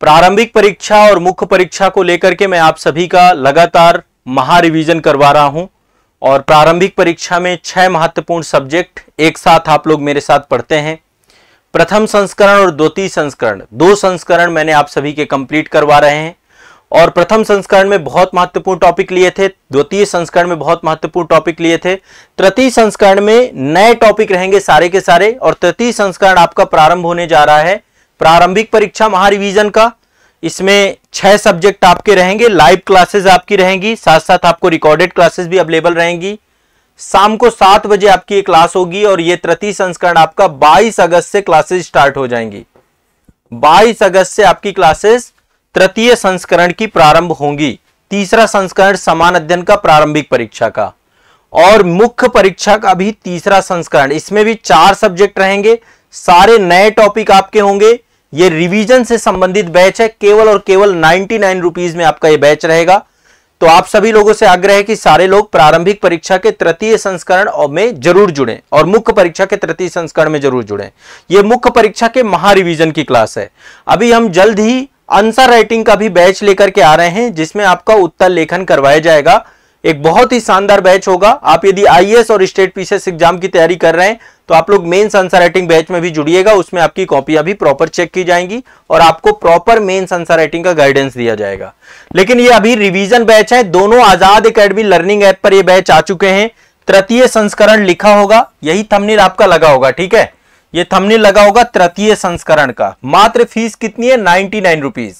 प्रारंभिक परीक्षा और मुख्य परीक्षा को लेकर के मैं आप सभी का लगातार महारिविजन करवा रहा हूं और प्रारंभिक परीक्षा में छह महत्वपूर्ण सब्जेक्ट एक साथ आप लोग मेरे साथ पढ़ते हैं प्रथम संस्करण और द्वितीय संस्करण दो संस्करण मैंने आप सभी के कंप्लीट करवा रहे हैं और प्रथम संस्करण में बहुत महत्वपूर्ण टॉपिक लिए थे द्वितीय संस्करण में बहुत महत्वपूर्ण टॉपिक लिए थे तृतीय संस्करण में नए टॉपिक रहेंगे सारे के सारे और तृतीय संस्करण आपका प्रारंभ होने जा रहा है प्रारंभिक परीक्षा महारिवीजन का इसमें छह सब्जेक्ट आपके रहेंगे लाइव क्लासेस आपकी रहेंगी साथ साथ आपको रिकॉर्डेड क्लासेस भी अवेलेबल रहेंगी शाम को सात बजे आपकी क्लास होगी और ये तृतीय संस्करण आपका 22 अगस्त से क्लासेस स्टार्ट हो जाएंगी 22 अगस्त से आपकी क्लासेस तृतीय संस्करण की प्रारंभ होंगी तीसरा संस्करण समान अध्ययन का प्रारंभिक परीक्षा का और मुख्य परीक्षा का भी तीसरा संस्करण इसमें भी चार सब्जेक्ट रहेंगे सारे नए टॉपिक आपके होंगे ये रिवीजन से संबंधित बैच है केवल और केवल नाइनटी नाइन रुपीज में आपका ये बैच रहेगा तो आप सभी लोगों से आग्रह है कि सारे लोग प्रारंभिक परीक्षा के तृतीय संस्करण में जरूर जुड़े और मुख्य परीक्षा के तृतीय संस्करण में जरूर जुड़े ये मुख्य परीक्षा के महारिविजन की क्लास है अभी हम जल्द ही आंसर राइटिंग का भी बैच लेकर के आ रहे हैं जिसमें आपका उत्तर लेखन करवाया जाएगा एक बहुत ही शानदार बैच होगा आप यदि आईएएस और स्टेट पीसीएस एग्जाम की तैयारी कर रहे हैं तो आप लोग मेन्स आंसर राइटिंग बैच में भी जुड़िएगा उसमें आपकी कॉपियां भी प्रॉपर चेक की जाएंगी और आपको प्रॉपर मेन्स आंसर राइटिंग का गाइडेंस दिया जाएगा लेकिन ये अभी रिविजन बैच है दोनों आजाद अकेडमी लर्निंग ऐप पर यह बैच आ चुके हैं तृतीय संस्करण लिखा होगा यही थमनील आपका लगा होगा ठीक है ये थमनील लगा होगा तृतीय संस्करण का मात्र फीस कितनी है नाइनटी नाइन रुपीज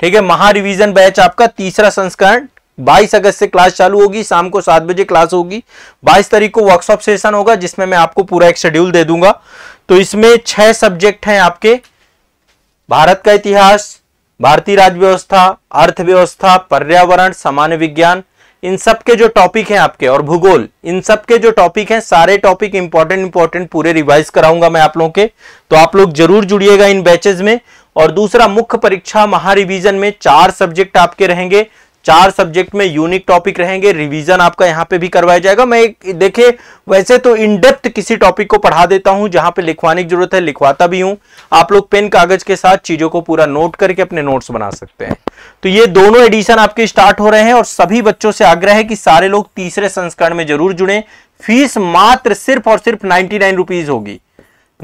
ठीक है महारिविजन बैच आपका तीसरा संस्करण बाईस अगस्त से क्लास चालू होगी शाम को सात बजे क्लास होगी बाईस तारीख को वर्कशॉप सेशन होगा जिसमें मैं आपको पूरा एक शेड्यूल दे दूंगा तो इसमें छह सब्जेक्ट हैं आपके भारत का इतिहास भारतीय राजव्यवस्था अर्थव्यवस्था पर्यावरण सामान्य विज्ञान इन सब के जो टॉपिक हैं आपके और भूगोल इन सब के जो टॉपिक हैं सारे टॉपिक इंपॉर्टेंट इंपॉर्टेंट पूरे रिवाइज कराऊंगा मैं आप लोगों के तो आप लोग जरूर जुड़िएगा इन बैचेज में और दूसरा मुख्य परीक्षा महारिवीजन में चार सब्जेक्ट आपके रहेंगे चार सब्जेक्ट में यूनिक टॉपिक रहेंगे रिवीजन आपका यहाँ पे भी करवाया जाएगा मैं एक वैसे तो इन डेप्थ किसी टॉपिक को पढ़ा देता हूँ जहाँ पे लिखवाने की जरूरत है लिखवाता भी हूँ आप लोग पेन कागज के साथ चीजों को पूरा नोट करके अपने नोट्स बना सकते हैं तो ये दोनों एडिशन आपके स्टार्ट हो रहे हैं और सभी बच्चों से आग्रह है कि सारे लोग तीसरे संस्करण में जरूर जुड़े फीस मात्र सिर्फ और सिर्फ नाइन्टी नाइन रुपीज होगी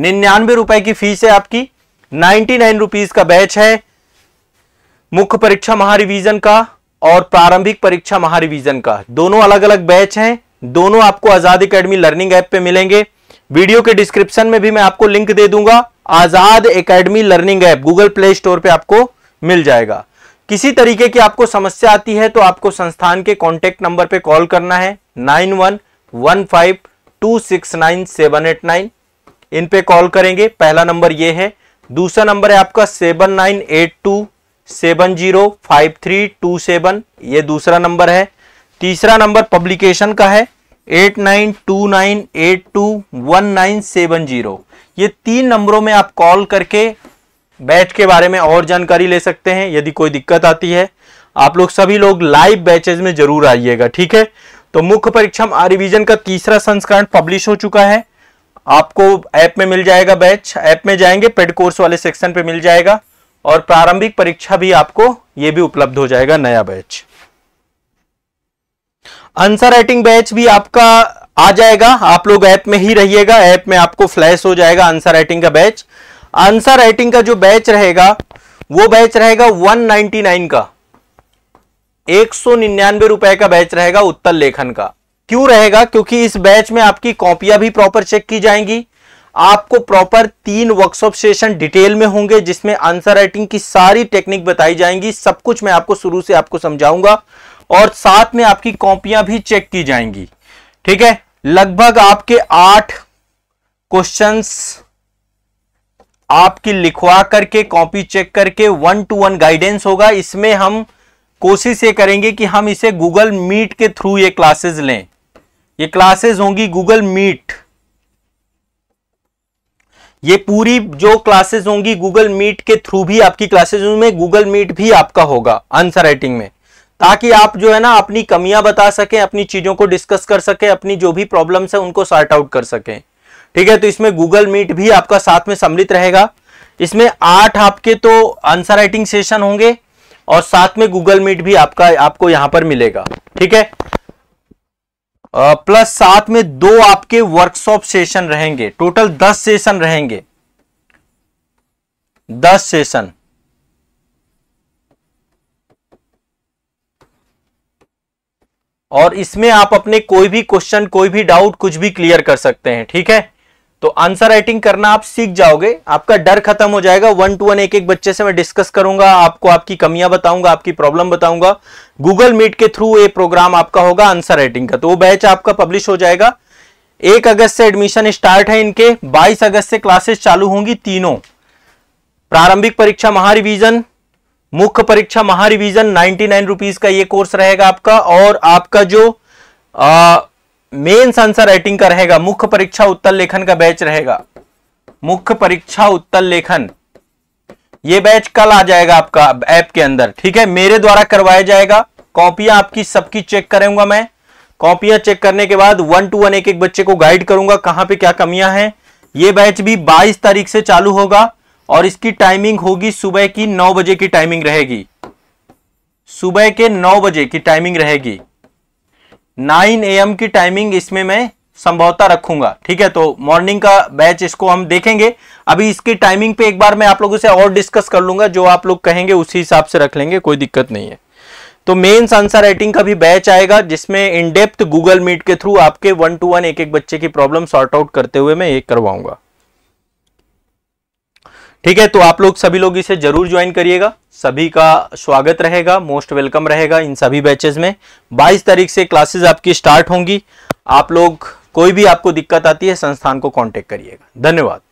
निन्यानवे रुपए की फीस है आपकी नाइन्टी नाइन रुपीज का बैच है मुख्य परीक्षा महारिवीजन का और प्रारंभिक परीक्षा महारिविजन का दोनों अलग अलग बैच हैं दोनों आपको आजाद एकेडमी लर्निंग ऐप पे मिलेंगे वीडियो के डिस्क्रिप्शन में भी मैं आपको लिंक दे दूंगा Azad academy learning app Google Play store पे आपको मिल जाएगा किसी तरीके की आपको समस्या आती है तो आपको संस्थान के कॉन्टेक्ट नंबर पर कॉल करना है nine one one five two six nine seven eight nine इन पे कॉल करेंगे पहला नंबर ये है दूसरा नंबर है आपका seven nine eight two seven zero five three two seven ये दूसरा नंबर है तीसरा नंबर पब्लिकेशन का है eight nine two nine eight two one nine seven zero ये तीन नंबरों में आप कॉल करके बैच के बारे में और जानकारी ले सकते हैं यदि कोई दिक्कत आती है आप लोग सभी लोग लाइव बैचेज में जरूर आइएगा ठीक है तो मुख्य परीक्षा रिविजन का तीसरा संस्करण पब्लिश हो चुका है आपको ऐप में मिल जाएगा बैच ऐप में जाएंगे पेड कोर्स वाले सेक्शन पे मिल जाएगा और प्रारंभिक परीक्षा भी आपको यह भी उपलब्ध हो जाएगा नया बैच आंसर राइटिंग बैच भी आपका आ जाएगा आप लोग ऐप में ही रहिएगा ऐप में आपको फ्लैश हो जाएगा आंसर राइटिंग का बैच आंसर राइटिंग का जो बैच रहेगा वो बैच रहेगा 199 का एक सौ निन्यानवे रुपए का बैच रहेगा उत्तर लेखन का क्यों रहेगा क्योंकि इस बैच में आपकी कॉपियां भी प्रॉपर चेक की जाएंगी आपको प्रॉपर तीन वर्कशॉप सेशन डिटेल में होंगे जिसमें आंसर राइटिंग की सारी टेक्निक बताई जाएंगी सब कुछ मैं आपको शुरू से आपको समझाऊंगा और साथ में आपकी कॉपियां भी चेक की जाएंगी ठीक है लगभग आपके आठ क्वेश्चंस आपकी लिखवा करके कॉपी चेक करके वन टू वन गाइडेंस होगा इसमें हम कोशिश ये करेंगे कि हम इसे गूगल मीट के थ्रू ये क्लासेस लें ये क्लासेस होंगी गूगल मीट ये पूरी जो क्लासेस होंगी गूगल मीट के थ्रू भी आपकी क्लासेज में गूगल मीट भी आपका होगा आंसर राइटिंग में ताकि आप जो है ना अपनी कमियां बता सकें अपनी चीजों को डिस्कस कर सकें अपनी जो भी प्रॉब्लम्स है उनको सॉर्ट आउट कर सकें ठीक है तो इसमें गूगल मीट भी आपका साथ में सम्मिलित रहेगा इसमें आठ आपके तो आंसर राइटिंग सेशन होंगे और साथ में गूगल मीट भी आपका आपको यहां पर मिलेगा ठीक है प्लस साथ में दो आपके वर्कशॉप सेशन रहेंगे टोटल दस सेशन रहेंगे दस सेशन और इसमें आप अपने कोई भी क्वेश्चन कोई भी डाउट कुछ भी क्लियर कर सकते हैं ठीक है तो आंसर राइटिंग करना आप सीख जाओगे आपका डर खत्म हो जाएगा वन टू वन एक एक बच्चे से मैं डिस्कस करूंगा आपको आपकी कमियां बताऊंगा आपकी प्रॉब्लम बताऊंगा गूगल मीट के थ्रू ये प्रोग्राम आपका होगा आंसर राइटिंग का तो वो बैच आपका पब्लिश हो जाएगा एक अगस्त से एडमिशन स्टार्ट है इनके बाईस अगस्त से क्लासेस चालू होंगी तीनों प्रारंभिक परीक्षा महारिविजन मुख्य परीक्षा महारिविजन नाइनटी नाइन रुपीज का ये कोर्स रहेगा आपका और आपका जो आ, मेन आंसर राइटिंग का रहेगा मुख्य परीक्षा उत्तर लेखन का बैच रहेगा मुख्य परीक्षा उत्तर लेखन ये बैच कल आ जाएगा आपका ऐप के अंदर ठीक है मेरे द्वारा करवाया जाएगा कॉपियां आपकी सबकी चेक करूंगा मैं कॉपियां चेक करने के बाद वन टू वन एक एक बच्चे को गाइड करूंगा कहां पे क्या कमियां हैं ये बैच भी 22 तारीख से चालू होगा और इसकी टाइमिंग होगी सुबह की 9 बजे की टाइमिंग रहेगी सुबह के 9 बजे की टाइमिंग रहेगी नाइन एम की टाइमिंग इसमें मैं संभवता रखूंगा ठीक है तो मॉर्निंग का बैच इसको हम देखेंगे अभी इसकी टाइमिंग पे एक बार मैं आप लोगों से और डिस्कस कर लूंगा जो आप लोग कहेंगे उसी हिसाब से रख लेंगे कोई दिक्कत नहीं है तो मेन आंसर राइटिंग का भी बैच आएगा जिसमें इनडेप्थ गूगल मीट के थ्रू आपके वन टू वन एक एक बच्चे की प्रॉब्लम सॉर्ट आउट करते हुए मैं ये करवाऊंगा ठीक है तो आप लोग सभी लोग इसे जरूर ज्वाइन करिएगा सभी का स्वागत रहेगा मोस्ट वेलकम रहेगा इन सभी बैचेज में 22 तारीख से क्लासेस आपकी स्टार्ट होंगी आप लोग कोई भी आपको दिक्कत आती है संस्थान को कांटेक्ट करिएगा धन्यवाद